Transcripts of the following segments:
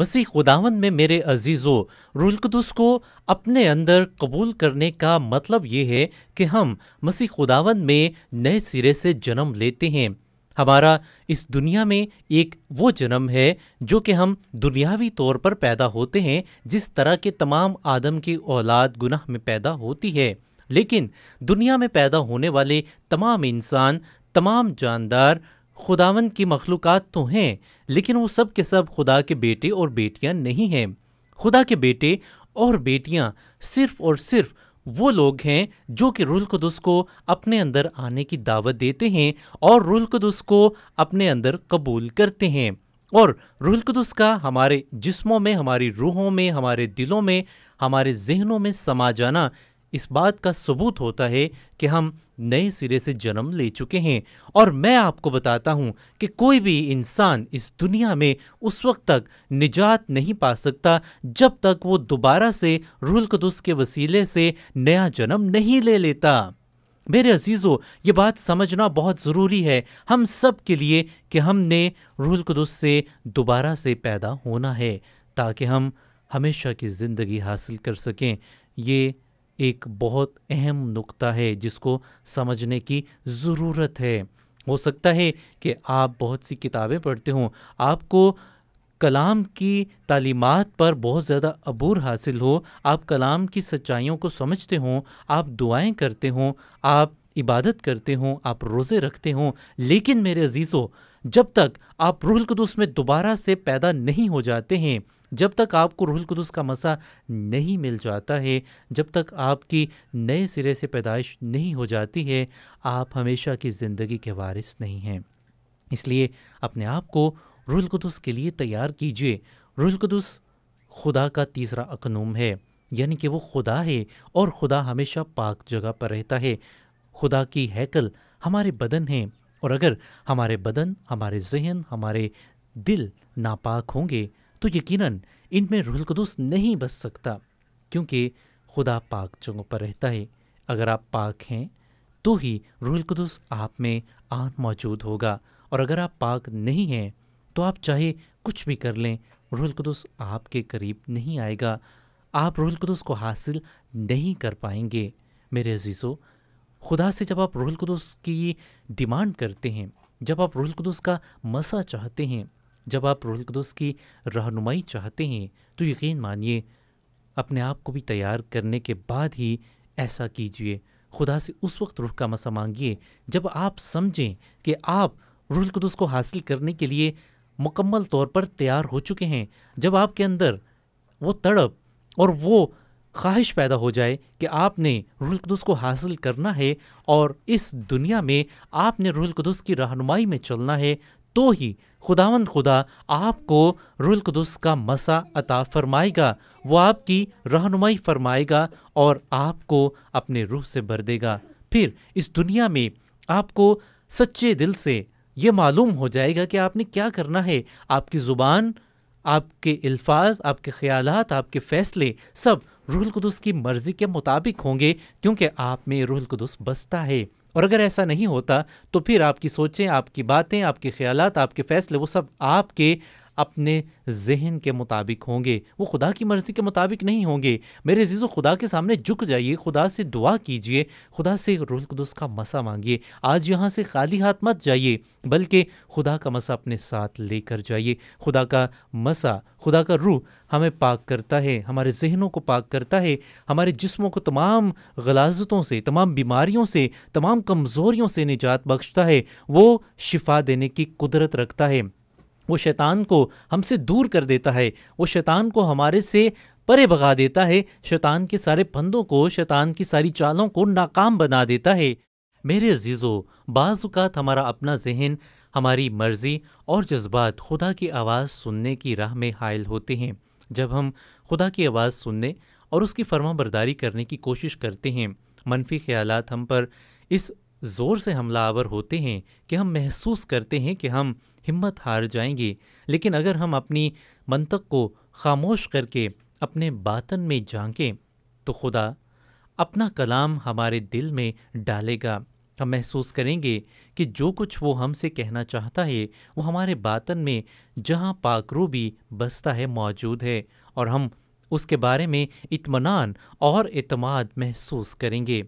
मसीह खुदावन में मेरे अजीज़ों रुलकदस को अपने अंदर कबूल करने का मतलब ये है कि हम मसीह खुदावन में नए सिरे से जन्म लेते हैं हमारा इस दुनिया में एक वो जन्म है जो कि हम दुनियावी तौर पर पैदा होते हैं जिस तरह के तमाम आदम की औलाद गुनाह में पैदा होती है लेकिन दुनिया में पैदा होने वाले तमाम इंसान तमाम जानदार खुदावन की मखलूक तो हैं लेकिन वो सब के सब खुदा के बेटे और बेटियां नहीं हैं खुदा के बेटे और बेटियां सिर्फ और सिर्फ वो लोग हैं जो कि रुल कदस को अपने अंदर आने की दावत देते हैं और रुल कदस को अपने अंदर कबूल करते हैं और रुल का हमारे जिस्मों में हमारी रूहों में हमारे दिलों में हमारे जहनों में समा जाना इस बात का सबूत होता है कि हम नए सिरे से जन्म ले चुके हैं और मैं आपको बताता हूँ कि कोई भी इंसान इस दुनिया में उस वक्त तक निजात नहीं पा सकता जब तक वो दोबारा से रूल कदुस के वसीले से नया जन्म नहीं ले लेता मेरे अजीज़ों ये बात समझना बहुत ज़रूरी है हम सब के लिए कि हमने रूल कदुस से दोबारा से पैदा होना है ताकि हम हमेशा की ज़िंदगी हासिल कर सकें ये एक बहुत अहम नुक्ता है जिसको समझने की ज़रूरत है हो सकता है कि आप बहुत सी किताबें पढ़ते हों आपको कलाम की तालीमत पर बहुत ज़्यादा अबूर हासिल हो आप कलाम की सच्चाइयों को समझते हों आप दुआएं करते हों आप इबादत करते हों आप रोज़े रखते हों लेकिन मेरे अजीज़ों जब तक आप रूहल कदुस में दोबारा से पैदा नहीं हो जाते हैं जब तक आपको रोहल कदस का मसा नहीं मिल जाता है जब तक आपकी नए सिरे से पैदाइश नहीं हो जाती है आप हमेशा की ज़िंदगी के वारिस नहीं हैं इसलिए अपने आप को रोहल कदस के लिए तैयार कीजिए रुहल कदस खुदा का तीसरा अकनूम है यानी कि वो खुदा है और खुदा हमेशा पाक जगह पर रहता है खुदा की हैकल हमारे बदन हैं और अगर हमारे बदन हमारे जहन हमारे दिल नापाक होंगे तो यकीनन इनमें रुहलकदस नहीं बस सकता क्योंकि खुदा पाक जगहों पर रहता है अगर आप पाक हैं तो ही रुहलकदस आप में आन मौजूद होगा और अगर आप पाक नहीं हैं तो आप चाहे कुछ भी कर लें रुहलकदस आपके करीब नहीं आएगा आप रुहलकदस को हासिल नहीं कर पाएंगे मेरे अजीज़ों खुदा से जब आप रुहलकदस की डिमांड करते हैं जब आप रुहलकदस का मसा चाहते हैं जब आप रोहल कदस की रहनुमाई चाहते हैं तो यकीन मानिए अपने आप को भी तैयार करने के बाद ही ऐसा कीजिए खुदा से उस वक्त रुख का मसा मांगिए जब आप समझें कि आप रुल कदस को हासिल करने के लिए मुकम्मल तौर पर तैयार हो चुके हैं जब आपके अंदर वो तड़प और वो ख्वाहिश पैदा हो जाए कि आपने रुल कदस को हासिल करना है और इस दुनिया में आपने रुल कदस की रहनुमाई में चलना है तो ही खुदावंद खुदा आपको रुल का मसा अता फरमाएगा वो आपकी रहनुमाई फरमाएगा और आपको अपने रूह से भर देगा फिर इस दुनिया में आपको सच्चे दिल से ये मालूम हो जाएगा कि आपने क्या करना है आपकी ज़ुबान आपके अल्फाज आपके ख्याल आपके फ़ैसले सब रुहलकदस की मर्ज़ी के मुताबिक होंगे क्योंकि आप में रुहलकदस बसता है और अगर ऐसा नहीं होता तो फिर आपकी सोचें आपकी बातें आपके ख्याल आपके फ़ैसले वो सब आपके अपने जहन के मुताबिक होंगे वो खुदा की मर्ज़ी के मुताबिक नहीं होंगे मेरे जीजो खुदा के सामने झुक जाइए खुदा से दुआ कीजिए खुदा से रुलकदस का मसा मांगिए आज यहाँ से खाली हाथ मत जाइए बल्कि खुदा का मसा अपने साथ लेकर जाइए खुदा का मसा खुदा का रूह हमें पाक करता है हमारे जहनों को पाक करता है हमारे जिस्मों को तमाम गलाजतों से तमाम बीमारियों से तमाम कमज़ोरियों से निजात बख्शता है वो शिफा देने की कुदरत रखता है वो शैतान को हमसे दूर कर देता है वो शैतान को हमारे से परे भगा देता है शैतान के सारे फंदों को शैतान की सारी चालों को नाकाम बना देता है मेरे अजीज़ो बाज़ात हमारा अपना जहन हमारी मर्ज़ी और जज्बात खुदा की आवाज़ सुनने की राह में हायल होते हैं जब हम खुदा की आवाज़ सुनने और उसकी फर्मा बरदारी करने की कोशिश करते हैं मनफी ख्याल हम पर इस ज़ोर से हमला आवर होते हैं कि हम महसूस करते हैं कि हम हिम्मत हार जाएंगे लेकिन अगर हम अपनी मनतक को खामोश करके अपने बातन में झांकें तो खुदा अपना कलाम हमारे दिल में डालेगा हम महसूस करेंगे कि जो कुछ वो हमसे कहना चाहता है वो हमारे बातन में जहाँ पाकरू भी बसता है मौजूद है और हम उसके बारे में इतमान और अतमाद महसूस करेंगे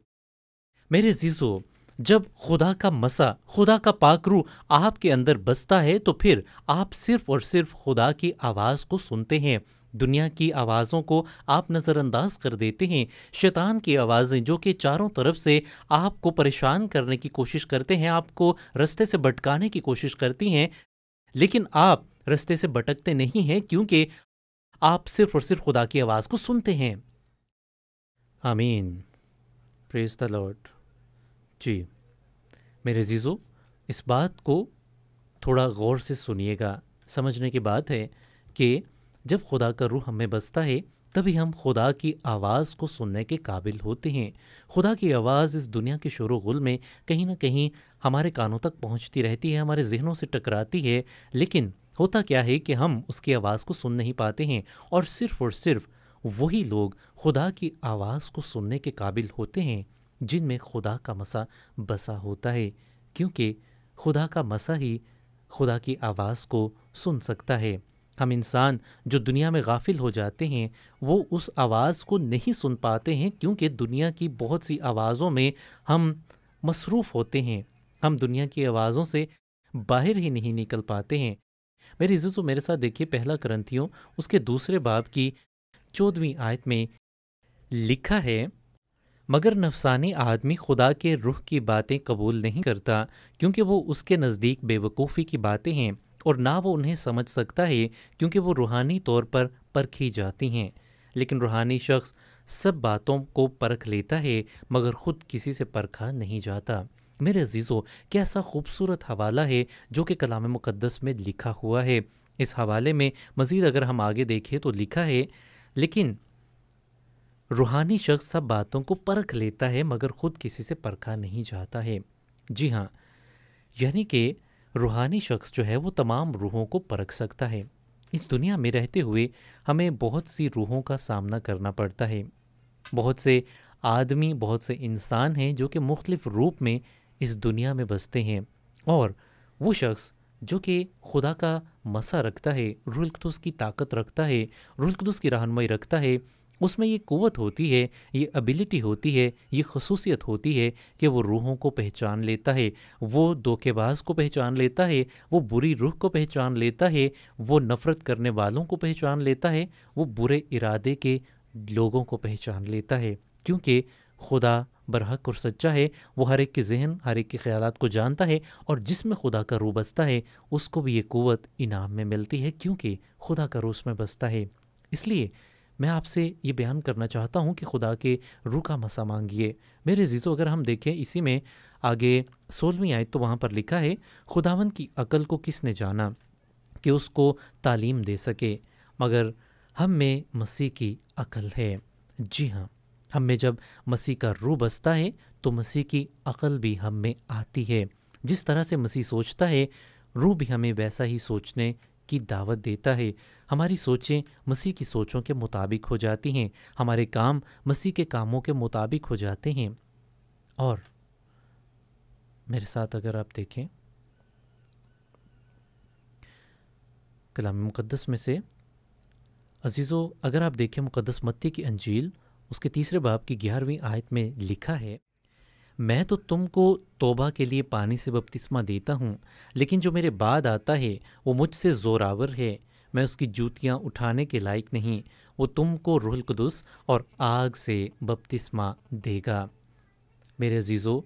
मेरे जीजो जब खुदा का मसा खुदा का पाकरू आपके अंदर बसता है तो फिर आप सिर्फ और सिर्फ खुदा की आवाज़ को सुनते हैं दुनिया की आवाज़ों को आप नज़रअंदाज कर देते हैं शैतान की आवाज़ें जो कि चारों तरफ से आपको परेशान करने की कोशिश करते हैं आपको रस्ते से भटकाने की कोशिश करती हैं लेकिन आप रस्ते से भटकते नहीं हैं क्योंकि आप सिर्फ और सिर्फ खुदा की आवाज़ को सुनते हैं आमीन प्रेज द लॉर्ड जी मेरे जीजो इस बात को थोड़ा गौर से सुनिएगा समझने की बात है कि जब खुदा का रूह हमें बसता है तभी हम खुदा की आवाज़ को सुनने के काबिल होते हैं खुदा की आवाज़ इस दुनिया के शोर गुल में कहीं ना कहीं हमारे कानों तक पहुंचती रहती है हमारे जहनों से टकराती है लेकिन होता क्या है कि हम उसकी आवाज़ को सुन नहीं पाते हैं और सिर्फ़ और सिर्फ वही लोग खुदा की आवाज़ को सुनने के काबिल होते हैं जिनमें खुदा का मसा बसा होता है क्योंकि खुदा का मसा ही खुदा की आवाज़ को सुन सकता है हम इंसान जो दुनिया में गाफिल हो जाते हैं वो उस आवाज़ को नहीं सुन पाते हैं क्योंकि दुनिया की बहुत सी आवाज़ों में हम मसरूफ़ होते हैं हम दुनिया की आवाज़ों से बाहर ही नहीं निकल पाते हैं मेरी इज्जत तो मेरे साथ देखिए पहला करंथियों उसके दूसरे बाब की चौदहवीं आयत में लिखा है मगर नफसानी आदमी खुदा के रुख की बातें कबूल नहीं करता क्योंकि वो उसके नज़दीक बेवकूफ़ी की बातें हैं और ना वो उन्हें समझ सकता है क्योंकि वो रूहानी तौर पर परखी जाती हैं लेकिन रूहानी शख्स सब बातों को परख लेता है मगर ख़ुद किसी से परखा नहीं जाता मेरे अजीज़ों कैसा खूबसूरत हवाला है जो कि कलाम मुक़दस में लिखा हुआ है इस हवाले में मज़ीद अगर हम आगे देखें तो लिखा है लेकिन रूहानी शख्स सब बातों को परख लेता है मगर खुद किसी से परखा नहीं जाता है जी हाँ यानी कि रूहानी शख्स जो है वो तमाम रूहों को परख सकता है इस दुनिया में रहते हुए हमें बहुत सी रूहों का सामना करना पड़ता है बहुत से आदमी बहुत से इंसान हैं जो कि मुख्तलिफ़ रूप में इस दुनिया में बसते हैं और वो शख्स जो कि खुदा का मसा रखता है रुल की ताकत रखता है रुल की रहनमई रखता है उसमें ये क़वत होती है ये एबिलिटी होती है ये खसूसियत होती है कि वो रूहों को पहचान लेता है वो धोखेबाज को पहचान लेता है वो बुरी रूह को पहचान लेता है वो नफ़रत करने वालों को पहचान लेता है वो बुरे इरादे के लोगों को पहचान लेता है क्योंकि खुदा बरहक और सच्चा है वो हर एक के जहन हर एक के ख्याल को जानता है और जिसमें खुदा का रूह बसता है उसको भी ये क़वत इनाम में मिलती है क्योंकि खुदा का रूह उसमें बसता है इसलिए मैं आपसे ये बयान करना चाहता हूँ कि खुदा के रू का मसा मांगिए मेरे जीजो अगर हम देखें इसी में आगे सोलहवीं आयत तो वहाँ पर लिखा है खुदावन की अकल को किसने जाना कि उसको तालीम दे सके मगर हम में मसीह की अकल है जी हाँ हम में जब मसीह का रू बसता है तो मसीह की अकल भी हम में आती है जिस तरह से मसीह सोचता है रू भी हमें वैसा ही सोचने की दावत देता है हमारी सोचें मसीह की सोचों के मुताबिक हो जाती हैं हमारे काम मसीह के कामों के मुताबिक हो जाते हैं और मेरे साथ अगर आप देखें कलाम मुकदस में से अजीज़ो अगर आप देखें मुकदस मत्ती की अंजील उसके तीसरे बाब की ग्यारहवीं आयत में लिखा है मैं तो तुमको तोबा के लिए पानी से बपतिस्मा देता हूँ लेकिन जो मेरे बाद आता है वो मुझसे ज़ोरावर है मैं उसकी जूतियाँ उठाने के लायक नहीं वो तुमको रूहल कदस और आग से बपतिस्मा देगा मेरे अजीज़ो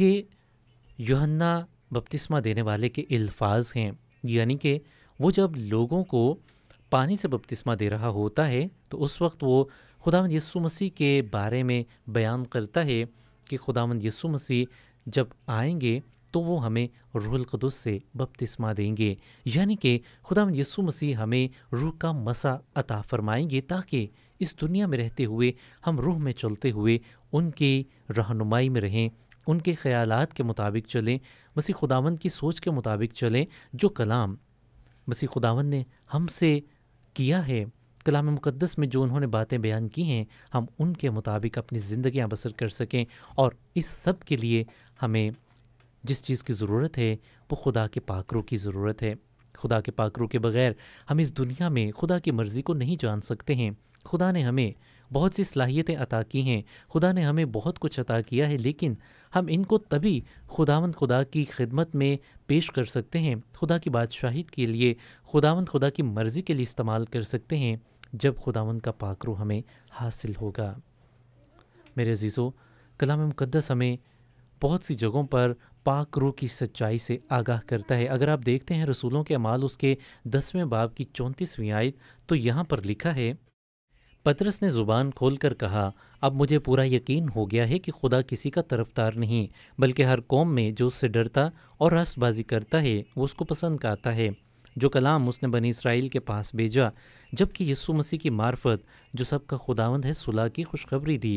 ये युहन्ना बपतिस्मा देने वाले के अल्फाज हैं यानी कि वो जब लोगों को पानी से बपतिस्मा दे रहा होता है तो उस वक्त वो खुदा यसु मसीह के बारे में बयान करता है कि खुदा यसु मसीह जब आएंगे तो वो हमें रूहल कदस से बपतिस्मा देंगे यानी कि खुदा यसु मसीह हमें रूह का मसा अता फरमाएंगे ताकि इस दुनिया में रहते हुए हम रूह में चलते हुए उनकी रहनुमाई में रहें उनके ख्याल के मुताबिक चलें मसीह खुदावन की सोच के मुताबिक चलें जो कलाम मसीह खुदावन ने हमसे किया है कलाम मुकद्दस में जो उन्होंने बातें बयान की हैं हम उनके मुताबिक अपनी ज़िंदियाँ बसर कर सकें और इस सब के लिए हमें जिस चीज़ की ज़रूरत है वो खुदा के पाकरों की ज़रूरत है खुदा के पाकरों के बगैर हम इस दुनिया में खुदा की मर्ज़ी को नहीं जान सकते हैं खुदा ने हमें बहुत सी सलाहियतें अता की हैं खुदा ने हमें बहुत कुछ अता किया है लेकिन हम इनको तभी खुदावंद खुदा की खिदमत में पेश कर सकते हैं खुदा की बादशाहित के लिए खुदावंद खुदा की मर्ज़ी के लिए इस्तेमाल कर सकते हैं जब खुदावंद का पाकरू हमें हासिल होगा मेरे अजीज़ों कलाम मुकदस हमें बहुत सी जगहों पर पाक रू की सच्चाई से आगाह करता है अगर आप देखते हैं रसूलों के अमाल उसके दसवें बाब की चौंतीसवीं आयत तो यहाँ पर लिखा है पतरस ने ज़ुबान खोल कर कहा अब मुझे पूरा यकीन हो गया है कि खुदा किसी का तरफदार नहीं बल्कि हर कौम में जो उससे डरता और रसबाजी करता है वो उसको पसंद करता है जो कलाम उसने बनी इसराइल के पास भेजा जबकि यस्सु मसीह की मार्फत जो सबका खुदावंद है सुलह की खुशखबरी दी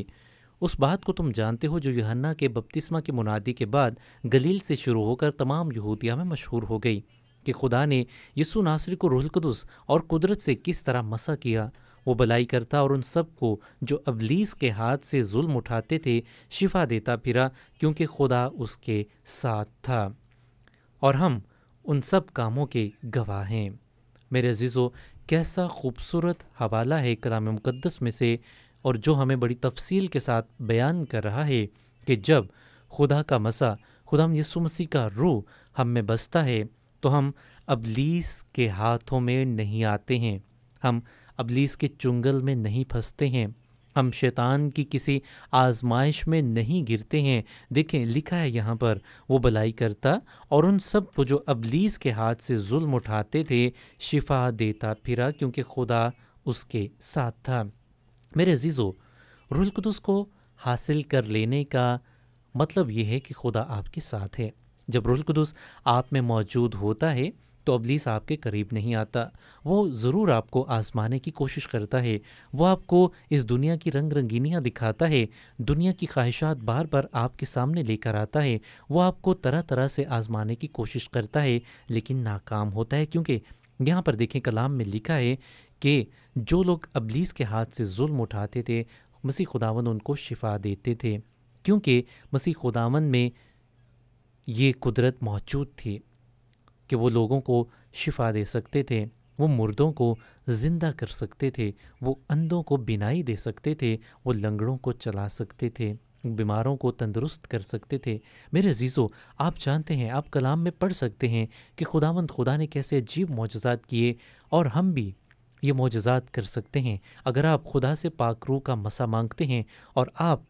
उस बात को तुम जानते हो जो यहन्ना के बपतिस्मा के मुनादी के बाद गलील से शुरू होकर तमाम यहूदिया में मशहूर हो गई कि खुदा ने यसु नासरी को रुहलकदस और कुदरत से किस तरह मसा किया वो भलाई करता और उन सब को जो अबलीस के हाथ से जुल्म उठाते थे शिफा देता फिरा क्योंकि खुदा उसके साथ था और हम उन सब कामों के गवाह हैं मेरे अजीज़ो कैसा खूबसूरत हवाला है कलाम मुकदस में से और जो हमें बड़ी तफसील के साथ बयान कर रहा है कि जब खुदा का मसा खुदा यसु मसीह का रूह हम में बसता है तो हम अबलीस के हाथों में नहीं आते हैं हम अबलीस के चुंगल में नहीं फंसते हैं हम शैतान की किसी आजमाइश में नहीं गिरते हैं देखें लिखा है यहाँ पर वो भलाई करता और उन सब को जो अबलीस के हाथ से जुल्म उठाते थे शिफा देता फिरा क्योंकि खुदा उसके साथ था मेरे अजीज़ो रुलकदस को हासिल कर लेने का मतलब यह है कि खुदा आपके साथ है जब रुलकदस आप में मौजूद होता है तो अबलीस आपके करीब नहीं आता वो ज़रूर आपको आजमाने की कोशिश करता है वो आपको इस दुनिया की रंग रंगीनियाँ दिखाता है दुनिया की ख्वाहिशात बार बार आपके सामने लेकर आता है वो आपको तरह तरह से आजमाने की कोशिश करता है लेकिन नाकाम होता है क्योंकि यहाँ पर देखें कलाम में लिखा है कि जो लोग अबलीस के हाथ से जुल्म उठाते थे मसीह खुदावन उनको शिफा देते थे क्योंकि मसीह खुदावन में ये कुदरत मौजूद थी कि वो लोगों को शिफा दे सकते थे वो मुर्दों को ज़िंदा कर सकते थे वो अंधों को बिनाई दे सकते थे वो लंगड़ों को चला सकते थे बीमारों को तंदुरुस्त कर सकते थे मेरे अजीज़ो आप जानते हैं आप कलाम में पढ़ सकते हैं कि खुदावंद खुदा ने कैसे अजीब मुआजात किए और हम भी ये मोजात कर सकते हैं अगर आप खुदा से पाकरू का मसा मांगते हैं और आप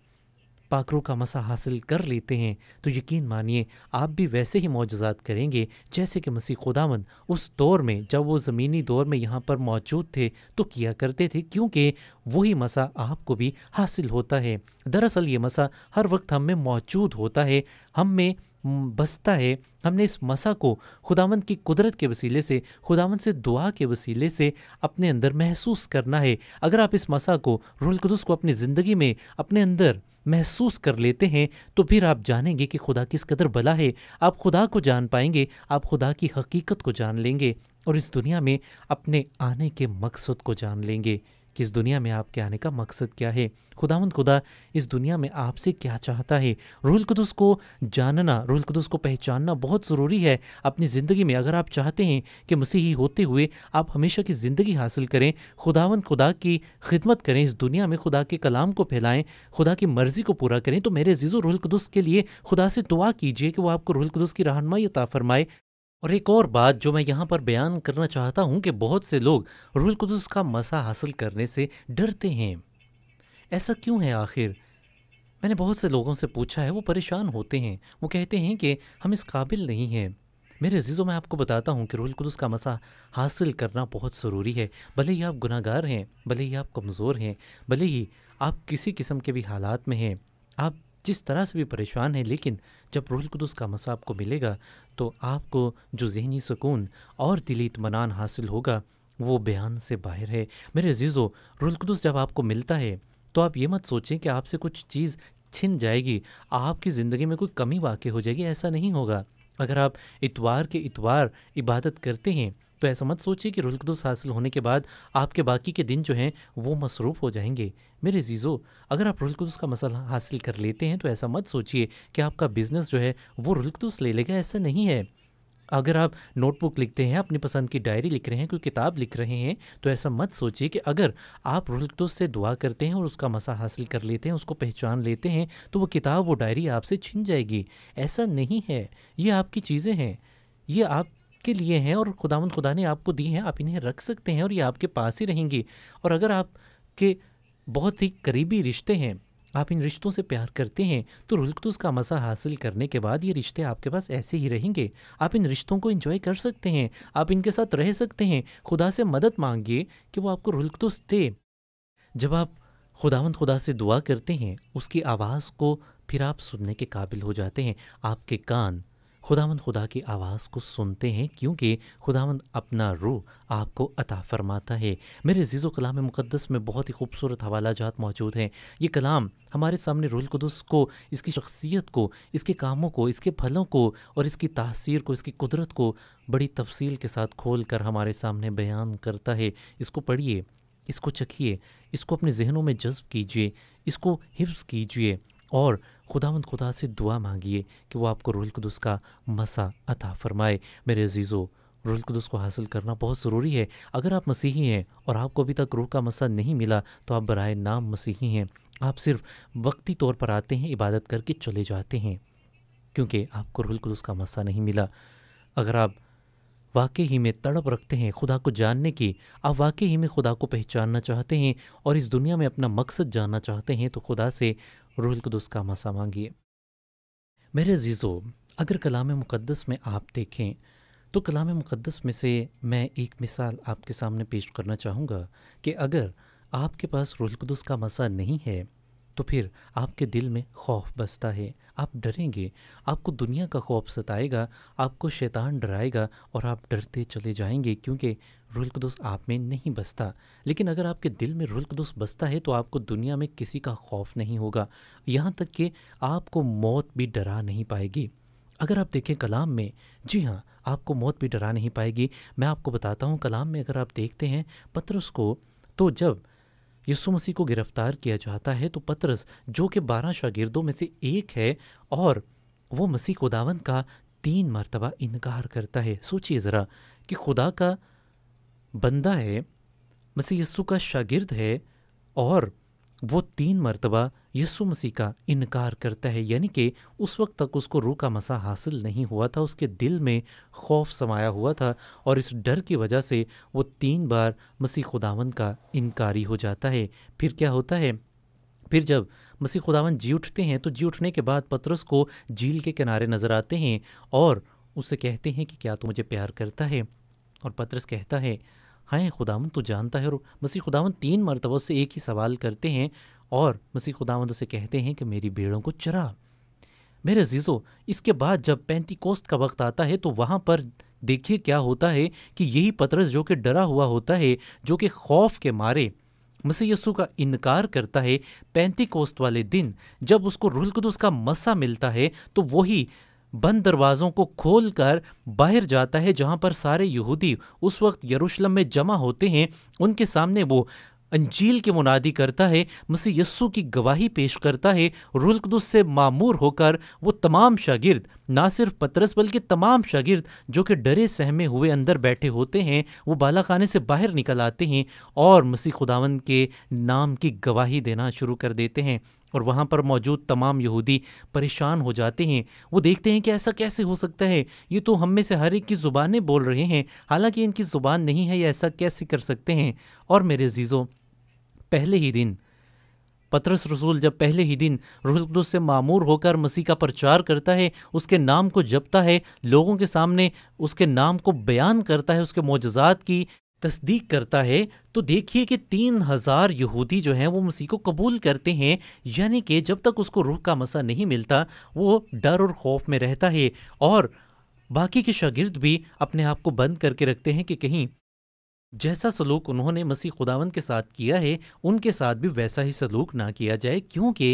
पाकरू का मसा हासिल कर लेते हैं तो यकीन मानिए आप भी वैसे ही मोजात करेंगे जैसे कि मसीह खुदावन उस दौर में जब वो ज़मीनी दौर में यहाँ पर मौजूद थे तो किया करते थे क्योंकि वही मसा आपको भी हासिल होता है दरअसल ये मसा हर वक्त हम में मौजूद होता है हम में बसता है हमने इस मसा को खुदावंद की कुदरत के वसीले से खुदावंद से दुआ के वसीले से अपने अंदर महसूस करना है अगर आप इस मसा को रुल कुदस को अपनी ज़िंदगी में अपने अंदर महसूस कर लेते हैं तो फिर आप जानेंगे कि खुदा किस कदर भला है आप खुदा को जान पाएंगे आप खुदा की हकीकत को जान लेंगे और इस दुनिया में अपने आने के मकसद को जान लेंगे कि इस दुनिया में आपके आने का मकसद क्या है खुदावंद खुदा इस दुनिया में आपसे क्या चाहता है रूल कदस को जानना रूल कदस को पहचानना बहुत ज़रूरी है अपनी ज़िंदगी में अगर आप चाहते हैं कि मसीही होते हुए आप हमेशा की ज़िंदगी हासिल करें खुदावंद खुदा की खिदमत करें इस दुनिया में खुदा के कलाम को फैलाएं खुदा की मर्ज़ी को पूरा करें तो मेरे जीजो रूल कदस के लिए खुदा से दुआ कीजिए कि वो आपको रूल कदस की रहनमाई अता फरमाए और एक और बात जो मैं यहाँ पर बयान करना चाहता हूँ कि बहुत से लोग रुल कुदस का मसा हासिल करने से डरते हैं ऐसा क्यों है आखिर मैंने बहुत से लोगों से पूछा है वो परेशान होते हैं वो कहते हैं कि हम इस काबिल नहीं हैं मेरे अजीज़ों मैं आपको बताता हूँ कि रुल कुदस का मसा हासिल करना बहुत ज़रूरी है भले ही आप गुनागार हैं भले ही आप कमज़ोर हैं भले ही आप किसी किस्म के भी हालात में हैं आप जिस तरह से भी परेशान हैं लेकिन जब रूह कुदस का मसा आपको मिलेगा तो आपको जो जहनी सुकून और दिली इतमान हासिल होगा वो बयान से बाहर है मेरे अजीज़ो रुलकदस जब आपको मिलता है तो आप ये मत सोचें कि आपसे कुछ चीज़ छिन जाएगी आपकी ज़िंदगी में कोई कमी वाक़ हो जाएगी ऐसा नहीं होगा अगर आप इतवार के इतवार इबादत करते हैं तो ऐसा मत सोचिए कि रुलकदस हासिल होने के बाद आपके बाकी के दिन जो हैं वो मसरूफ़ हो जाएंगे मेरे जीज़ो अगर आप रुलकदस का मसल हासिल कर लेते हैं तो ऐसा मत सोचिए कि आपका बिज़नेस जो है वो रुलकदस ले लेगा ऐसा नहीं है अगर आप नोटबुक लिखते हैं अपनी पसंद की डायरी लिख रहे हैं कोई किताब लिख रहे हैं तो ऐसा मत सोचिए कि अगर आप रुलकदस से दुआ करते हैं और उसका मसा हासिल कर लेते हैं उसको पहचान लेते हैं तो वो किताब वो डायरी आपसे छिन जाएगी ऐसा नहीं है ये आपकी चीज़ें हैं ये आप आपके लिए हैं और खुदावन खुदा ने आपको दी हैं आप इन्हें रख सकते हैं और ये आपके पास ही रहेंगी और अगर आपके बहुत ही करीबी रिश्ते हैं आप इन रिश्तों से प्यार करते हैं तो रुलकदस का मज़ा हासिल करने के बाद ये रिश्ते आपके पास ऐसे ही रहेंगे आप इन रिश्तों को इन्जॉय कर सकते हैं आप इनके साथ रह सकते हैं खुदा से मदद मांगिए कि वो आपको रुलकदस दे जब आप खुदावन खुदा से दुआ करते हैं उसकी आवाज़ को फिर आप सुनने के काबिल हो जाते हैं आपके कान खुदावंद खुदा की आवाज़ को सुनते हैं क्योंकि खुदावंद अपना रूह आपको अता फरमाता है मेरे जीज़ो कलाम मुक़दस में बहुत ही खूबसूरत हवाला जात मौजूद हैं ये कलाम हमारे सामने रूल कुदस को इसकी शख्सियत को इसके कामों को इसके फलों को और इसकी तासीर को इसकी कुदरत को बड़ी तफसील के साथ खोल कर हमारे सामने बयान करता है इसको पढ़िए इसको चखिए इसको अपने जहनों में जज्ब कीजिए इसको हिफ्स कीजिए और खुदावंद खुदा से दुआ मांगिए कि वो आपको रोहल कदस का मसा अता फरमाए मेरे अजीज़ो रोहल कदस को हासिल करना बहुत ज़रूरी है अगर आप मसीही हैं और आपको अभी तक रूह का मसा नहीं मिला तो आप बरए नाम मसीही हैं आप सिर्फ वक्ती तौर पर आते हैं इबादत करके चले जाते हैं क्योंकि आपको रोहल कदस का मसा नहीं मिला अगर आप वाकई ही में तड़प रखते हैं खुदा को जानने की आप वाकई ही में खुदा को पहचानना चाहते हैं और इस दुनिया में अपना मकसद जानना चाहते हैं तो खुदा से रोहिल कदस का मसा मांगिए मेरे अजीज़ो अगर कलाम मुक़दस में आप देखें तो कलाम मुक़दस में से मैं एक मिसाल आपके सामने पेश करना चाहूँगा कि अगर आपके पास रोहिल कदस का मसा नहीं है तो फिर आपके दिल में खौफ बसता है आप डरेंगे आपको दुनिया का खौफ सताएगा आपको शैतान डराएगा और आप डरते चले जाएंगे क्योंकि रुल आप में नहीं बसता लेकिन अगर आपके दिल में रुल बसता है तो आपको दुनिया में किसी का खौफ नहीं होगा यहाँ तक कि आपको मौत भी डरा नहीं पाएगी अगर आप देखें कलाम में जी हाँ आपको मौत भी डरा नहीं पाएगी मैं आपको बताता हूँ कलाम में अगर आप देखते हैं पत्रस को तो जब यीशु मसीह को गिरफ्तार किया जाता है तो पतरस जो कि बारह शागिर्दों में से एक है और वो मसीह खुदावन का तीन मरतबा इनकार करता है सोचिए ज़रा कि खुदा का बंदा है मसीह यस्सु का शागिर्द है और वो तीन मरतबा यसु मसीह का इनकार करता है यानी कि उस वक्त तक उसको रू का मसा हासिल नहीं हुआ था उसके दिल में खौफ समाया हुआ था और इस डर की वजह से वो तीन बार मसीह खुदावन का इनकारी हो जाता है फिर क्या होता है फिर जब मसीह खुदावन जी उठते हैं तो जी उठने के बाद पतरस को झील के किनारे नज़र आते हैं और उससे कहते हैं कि क्या तू मुझे प्यार करता है और पतरस कहता है हाँ खुदावन तो जानता है और मसीह खुदावन तीन मरतबों से एक ही सवाल करते हैं और मसीह खुदावंद से कहते हैं कि मेरी भेड़ों को चरा मेरे जीजो इसके बाद जब पैंती कोस्त का वक्त आता है तो वहाँ पर देखिए क्या होता है कि यही पतरस जो कि डरा हुआ होता है जो कि खौफ के मारे मसीह यस्सु का इनकार करता है पैंती कोस्त वाले दिन जब उसको रुल कुदस का मसा मिलता है तो वही बंद दरवाज़ों को खोल कर बाहर जाता है जहाँ पर सारे यहूदी उस वक्त यरूशलम में जमा होते हैं उनके सामने वो अंजील के मुनादी करता है मसी यस्सु की गवाही पेश करता है रुल से मामूर होकर वो तमाम शागिर्द ना सिर्फ पतरस बल्कि तमाम शागिर्द जो कि डरे सहमे हुए अंदर बैठे होते हैं वो बाला खाने से बाहर निकल आते हैं और मसी खुदावन के नाम की गवाही देना शुरू कर देते हैं और वहाँ पर मौजूद तमाम यहूदी परेशान हो जाते हैं वो देखते हैं कि ऐसा कैसे हो सकता है ये तो हम में से हर एक की ज़ुबानें बोल रहे हैं हालांकि इनकी ज़ुबान नहीं है ये ऐसा कैसे कर सकते हैं और मेरे अजीज़ों पहले ही दिन पतरस रसूल जब पहले ही दिन रूहदुस से मामूर होकर मसीह का प्रचार करता है उसके नाम को जपता है लोगों के सामने उसके नाम को बयान करता है उसके मोजात की तस्दीक करता है तो देखिए कि तीन हजार यहूदी जो हैं वो मसीह को कबूल करते हैं यानी कि जब तक उसको रूह का मसा नहीं मिलता वो डर और खौफ में रहता है और बाकी के शागिर्द भी अपने आप को बंद करके रखते हैं कि कहीं जैसा सलूक उन्होंने मसीह खुदावन के साथ किया है उनके साथ भी वैसा ही सलूक ना किया जाए क्योंकि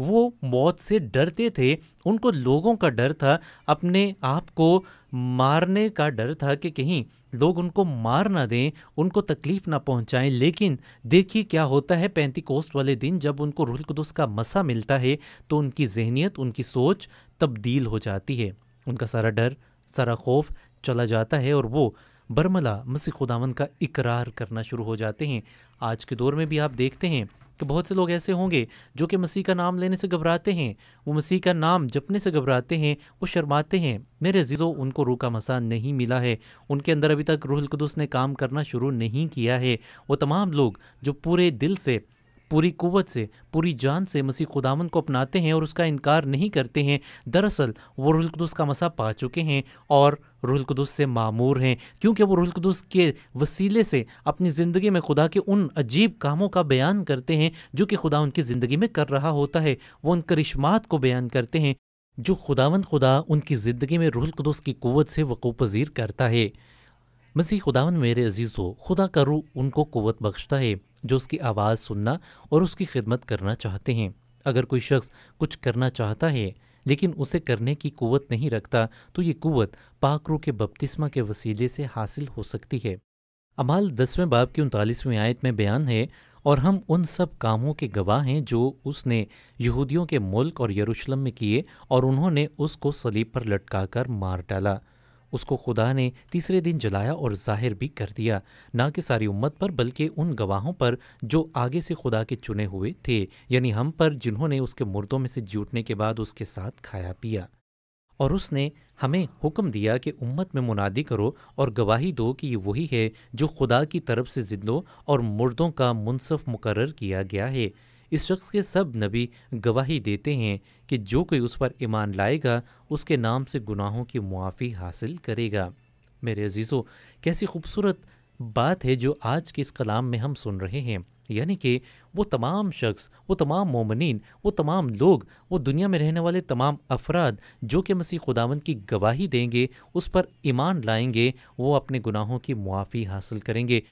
वो मौत से डरते थे उनको लोगों का डर था अपने आप को मारने का डर था कि कहीं लोग उनको मार ना दें उनको तकलीफ़ ना पहुंचाएं लेकिन देखिए क्या होता है पैंती कोस्ट वाले दिन जब उनको रुल कदस का मसा मिलता है तो उनकी जहनीत उनकी सोच तब्दील हो जाती है उनका सारा डर सारा खौफ चला जाता है और वो बरमला मसीह खुदावन का इकरार करना शुरू हो जाते हैं आज के दौर में भी आप देखते हैं कि बहुत से लोग ऐसे होंगे जो कि मसीह का नाम लेने से घबराते हैं वो मसीह का नाम जपने से घबराते हैं वो शर्माते हैं मेरे अजीज़ो उनको रू का मसा नहीं मिला है उनके अंदर अभी तक रूहलकदस ने काम करना शुरू नहीं किया है वो तमाम लोग जो पूरे दिल से पूरी कुवत से पूरी जान से मसीह खुदावन को अपनाते हैं और उसका इनकार नहीं करते हैं दरअसल वो रुलकदस का मसा पा चुके हैं और रुलकदस से मामूर हैं क्योंकि वो रुलकदस के वसीले से अपनी ज़िंदगी में खुदा के उन अजीब कामों का बयान करते हैं जो कि खुदा उनकी ज़िंदगी में कर रहा होता है वो उन करिश्मात को बयान करते हैं जो खुदावन खुदा उनकी ज़िंदगी में रुहल कदस की कुवत से वक़ू पजीर करता है मसीह खुदावन मेरे अजीज़ हो खुदा का रूह उनको क़वत बख्शता है जो उसकी आवाज़ सुनना और उसकी खिदमत करना चाहते हैं अगर कोई शख्स कुछ करना चाहता है लेकिन उसे करने की कुवत नहीं रखता तो ये कुवत पाकरू के बपतिस्मा के वसीले से हासिल हो सकती है अमाल दसवें बाब की उनतालीसवीं आयत में बयान है और हम उन सब कामों के गवाह हैं जो उसने यहूदियों के मुल्क और यरूशलम में किए और उन्होंने उसको सलीब पर लटकाकर मार डाला उसको खुदा ने तीसरे दिन जलाया और जाहिर भी कर दिया ना कि सारी उम्मत पर बल्कि उन गवाहों पर जो आगे से खुदा के चुने हुए थे यानी हम पर जिन्होंने उसके मुर्दों में से जूटने के बाद उसके साथ खाया पिया और उसने हमें हुक्म दिया कि उम्मत में मुनादी करो और गवाही दो कि ये वही है जो खुदा की तरफ से जिंदों और मुर्दों का मुनसफ मुकर किया गया है इस शख्स के सब नबी गवाही देते हैं कि जो कोई उस पर ईमान लाएगा उसके नाम से गुनाहों की मुआफ़ी हासिल करेगा मेरे अजीज़ों कैसी खूबसूरत बात है जो आज के इस कलाम में हम सुन रहे हैं यानी कि वो तमाम शख्स वो तमाम मोमिन वो तमाम लोग वो दुनिया में रहने वाले तमाम अफराद जो कि मसीह खुदावन की गवाही देंगे उस पर ईमान लाएंगे वो अपने गुनाहों की मुआफ़ी हासिल करेंगे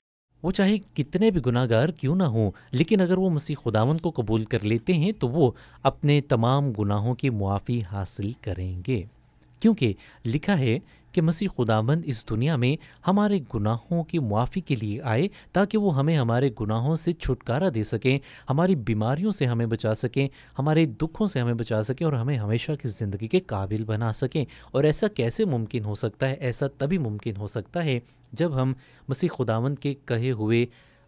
वो चाहे कितने भी गुनाहगार क्यों ना हों लेकिन अगर वो मसीह खुदावन को कबूल कर लेते हैं तो वो अपने तमाम गुनाहों की मुआफ़ी हासिल करेंगे क्योंकि लिखा है कि मसीह खुदाबंद इस दुनिया में हमारे गुनाहों की मुआफ़ी के लिए आए ताकि वो हमें हमारे गुनाहों से छुटकारा दे सकें हमारी बीमारियों से हमें बचा सकें हमारे दुखों से हमें बचा सकें और हमें हमेशा की ज़िंदगी के काबिल बना सकें और ऐसा कैसे मुमकिन हो सकता है ऐसा तभी मुमकिन हो सकता है जब हम मसीह खुदावंद के कहे हुए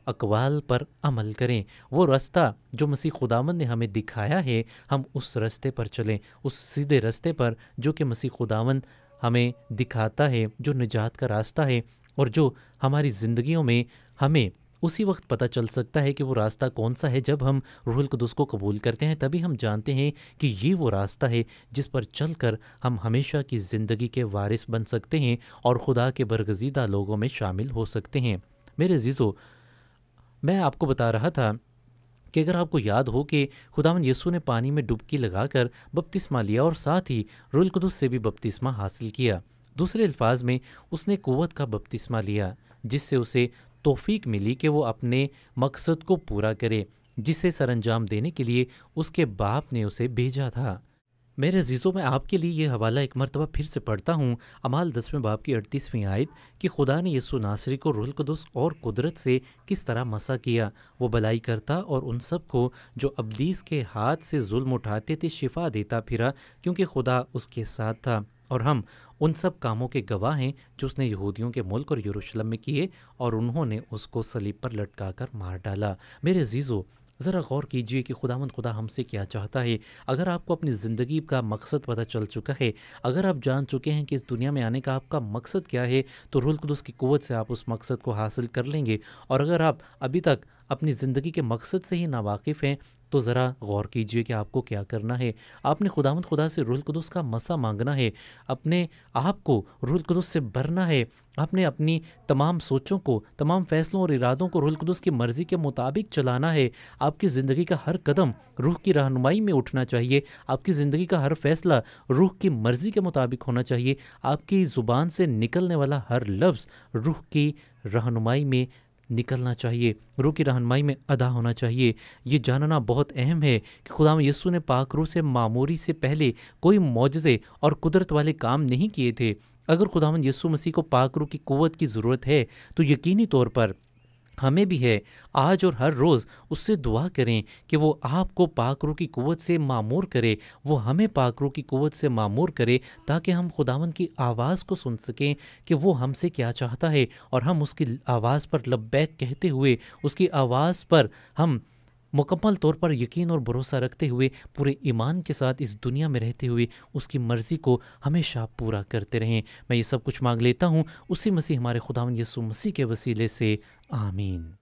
अकवाल पर अमल करें वो रास्ता जो मसीह खुदावन ने हमें दिखाया है हम उस रास्ते पर चलें उस सीधे रास्ते पर जो कि मसीह खुदावंद हमें दिखाता है जो निजात का रास्ता है और जो हमारी ज़िंदगियों में हमें उसी वक्त पता चल सकता है कि वो रास्ता कौन सा है जब हम रूहुल कदस को कबूल करते हैं तभी हम जानते हैं कि ये वो रास्ता है जिस पर चल कर हम हमेशा की ज़िंदगी के वारिस बन सकते हैं और खुदा के बरगजीदा लोगों में शामिल हो सकते हैं मेरे जीजो मैं आपको बता रहा था कि अगर आपको याद हो कि खुदावन यसु ने पानी में डुबकी लगाकर बपतिस्मा लिया और साथ ही रुल कदस से भी बपतिस्मा हासिल किया दूसरे अल्फाज में उसने कुत का बपतिस्मा लिया जिससे उसे तोफ़ी मिली कि वो अपने मकसद को पूरा करे जिसे सरंजाम देने के लिए उसके बाप ने उसे भेजा था मेरे अजीज़ों में आपके लिए यह हवाला एक मरतबा फिर से पढ़ता हूँ अमाल दसवें बाप की अड़तीसवीं आयत कि खुदा ने यसु नासरी को रुलकदस और कुदरत से किस तरह मसा किया वो भलाई करता और उन सब को जो अब्दीस के हाथ से जुल्म उठाते थे शिफा देता फिरा क्योंकि खुदा उसके साथ था और हम उन सब कामों के गवाह हैं जो उसने यहूदियों के मुल्क और यरूशलेम में किए और उन्होंने उसको सलीब पर लटका कर मार डाला मेरे जीजो ज़रा गौर कीजिए कि खुदावन खुदा हमसे क्या चाहता है अगर आपको अपनी ज़िंदगी का मकसद पता चल चुका है अगर आप जान चुके हैं कि इस दुनिया में आने का आपका मकसद क्या है तो रुल कुदस की क़ुत से आप उस मकसद को हासिल कर लेंगे और अगर आप अभी तक अपनी ज़िंदगी के मकसद से ही नावाकिफ़ हैं तो ज़रा गौर कीजिए कि आपको क्या करना है आपने खुदावंद खुदा से रुल कदस का मसा मांगना है अपने आप को रुल कदस से भरना है आपने अपनी तमाम सोचों को तमाम फैसलों और इरादों को रुल कदस की मर्ज़ी के मुताबिक चलाना है आपकी ज़िंदगी का हर कदम रूह की रहनुमाई में उठना चाहिए आपकी ज़िंदगी का हर फैसला रूह की मर्ज़ी के मुताबिक होना चाहिए आपकी ज़ुबान से निकलने वाला हर लफ्ज़ रूह की रहनुमाई में निकलना चाहिए रू की रहनमाई में अदा होना चाहिए ये जानना बहुत अहम है कि खुदा यस्सु ने पाखरू से मामूरी से पहले कोई मुआजे और कुदरत वाले काम नहीं किए थे अगर खुदावन यस्सु मसीह को पाखरू की क़वत की ज़रूरत है तो यकीनी तौर पर हमें भी है आज और हर रोज़ उससे दुआ करें कि वो आपको पाकरों की कुवत से मामूर करे वो हमें पाकरों की कुवत से मामूर करे ताकि हम खुदावन की आवाज़ को सुन सकें कि वो हमसे क्या चाहता है और हम उसकी आवाज़ पर लब्बैक कहते हुए उसकी आवाज़ पर हम मुकम्मल तौर पर यकीन और भरोसा रखते हुए पूरे ईमान के साथ इस दुनिया में रहते हुए उसकी मर्ज़ी को हमेशा पूरा करते रहें मैं ये सब कुछ मांग लेता हूँ उसी मसीह हमारे खुदावन यसु मसीह के वसीले से Amen.